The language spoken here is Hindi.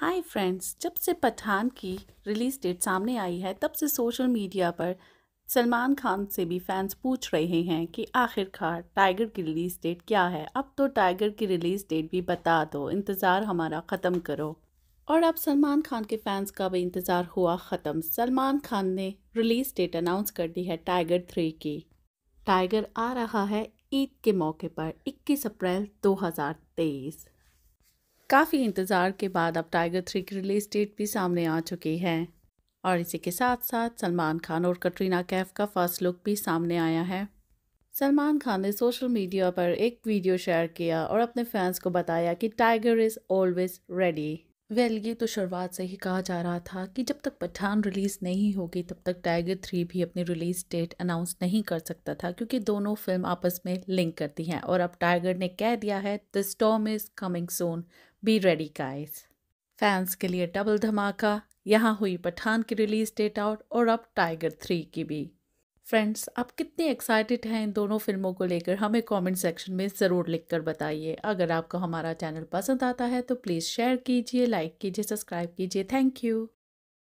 हाय फ्रेंड्स जब से पठान की रिलीज़ डेट सामने आई है तब से सोशल मीडिया पर सलमान खान से भी फैंस पूछ रहे हैं कि आखिरकार टाइगर की रिलीज़ डेट क्या है अब तो टाइगर की रिलीज़ डेट भी बता दो इंतज़ार हमारा ख़त्म करो और अब सलमान खान के फैंस का भी इंतज़ार हुआ ख़त्म सलमान खान ने रिलीज़ डेट अनाउंस कर दी है टाइगर थ्री की टाइगर आ रहा है ईद के मौके पर 21 अप्रैल 2023 काफ़ी इंतज़ार के बाद अब टाइगर थ्री की रिलीज डेट भी सामने आ चुकी है और इसी के साथ साथ सलमान खान और कटरीना कैफ का फर्स्ट लुक भी सामने आया है सलमान खान ने सोशल मीडिया पर एक वीडियो शेयर किया और अपने फैंस को बताया कि tiger is always ready well well, ये तो शुरुआत से ही कहा जा रहा था कि जब तक पठान रिलीज़ नहीं होगी तब तक टाइगर थ्री भी अपनी रिलीज़ डेट अनाउंस नहीं कर सकता था क्योंकि दोनों फिल्म आपस में लिंक करती हैं और अब टाइगर ने कह दिया है the storm is coming soon be ready guys fans के लिए डबल धमाका यहाँ हुई पठान की रिलीज़ डेट आउट और अब टाइगर थ्री की भी फ्रेंड्स आप कितने एक्साइटेड हैं इन दोनों फिल्मों को लेकर हमें कमेंट सेक्शन में ज़रूर लिखकर बताइए अगर आपको हमारा चैनल पसंद आता है तो प्लीज़ शेयर कीजिए लाइक कीजिए सब्सक्राइब कीजिए थैंक यू